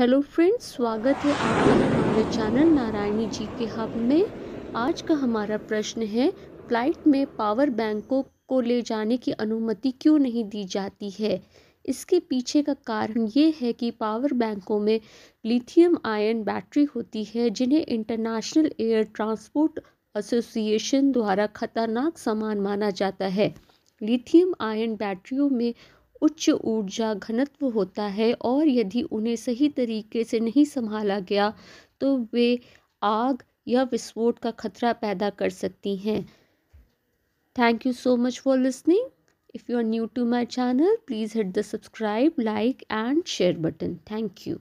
hello friends स्वागत है आपका हमारे चैनल नारायणी जी के हब में आज का हमारा प्रश्न है फ्लाइट में पावर बैंकों को ले जाने की अनुमति क्यों नहीं दी जाती है इसके पीछे का कारण ये है कि पावर बैंकों में लिथियम आयन बैटरी होती है जिन्हें इंटरनेशनल एयर ट्रांसपोर्ट एसोसिएशन द्वारा खतरनाक सामान माना जाता है लिथियम आयन बैटरियों में उच्च ऊर्जा घनत्व होता है और यदि उन्हें सही तरीके से नहीं संभाला गया तो वे आग या विस्फोट का खतरा पैदा कर सकती हैं thank you so much for listening if you are new to my channel please hit the subscribe like and share button thank you